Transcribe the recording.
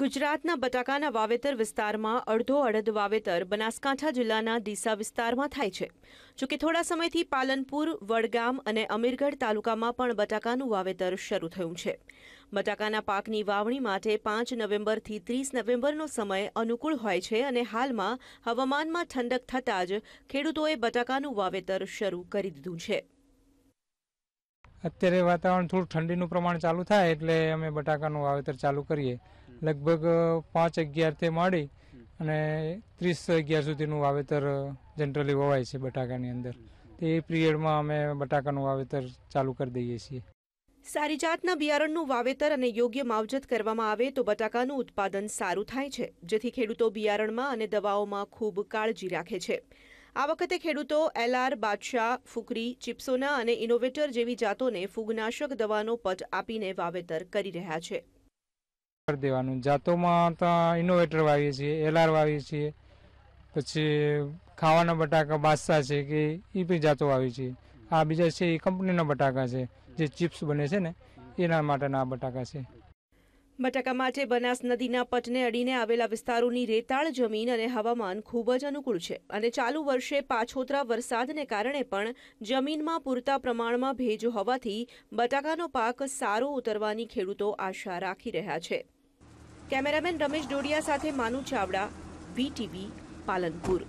ગુજરાતના બટાકાના વાવેતર વિસ્તારમાં અડધો અડધ વાવેતર બનાસકાંઠા જિલ્લાના ડીસા વિસ્તારમાં થાય છે જોકે થોડા સમયથી પાલનપુર વડગામ અને અમીરગઢ તાલુકામાં પણ બટાકાનું વાવેતર શરૂ થયું છે બટાકાના પાકની વાવણી માટે પાંચ નવેમ્બરથી ત્રીસ નવેમ્બરનો સમય અનુકૂળ હોય છે અને હાલમાં હવામાનમાં ઠંડક થતાં જ ખેડૂતોએ બટાકાનું વાવેતર શરૂ કરી દીધું છે અત્યારે વાતાવરણ થોડું ઠંડીનું પ્રમાણ ચાલુ થાય એટલે અમે બટાકાનું વાવેતર ચાલુ કરીએ લગભગ પાંચ અગિયારથી માંડી અને ત્રીસ અગિયાર સુધીનું વાવેતર જનરલી વવાય છે બટાકાની અંદર તે પિરિયડમાં અમે બટાકાનું વાવેતર ચાલુ કરી દઈએ છીએ સારી જાતના બિયારણનું વાવેતર અને યોગ્ય માવજત કરવામાં આવે તો બટાકાનું ઉત્પાદન સારું થાય છે જેથી ખેડૂતો બિયારણમાં અને દવાઓમાં ખૂબ કાળજી રાખે છે આ વખતે ખેડૂતો એલઆર બાદશાહ ફૂકરી ચિપ્સોના અને ઇનોવેટર જેવી જાતોને ફૂગનાશક દવાનો પટ આપીને વાવેતર કરી રહ્યા છે કરી દેવાનું જાતોમાં તો ઇનોવેટર વાવીએ છીએ એલઆર વાવીએ છીએ પછી ખાવાના બટાકા બાદશાહ છે કે એ બી જાતો વાવીએ છીએ આ બીજા છે એ કંપનીના બટાકા છે જે ચિપ્સ બને છે ને એના માટેના આ બટાકા છે બટાકા માટે બનાસ નદીના પટને અડીને આવેલા વિસ્તારોની રેતાળ જમીન અને હવામાન ખૂબ જ અનુકૂળ છે અને ચાલુ વર્ષે પાછોતરા વરસાદને કારણે પણ જમીનમાં પૂરતા પ્રમાણમાં ભેજ હોવાથી બટાકાનો પાક સારો ઉતરવાની ખેડૂતો આશા રાખી રહ્યા છે કેમેરામેન રમેશ ડોડિયા સાથે માનુ ચાવડા વીટીવી પાલનપુર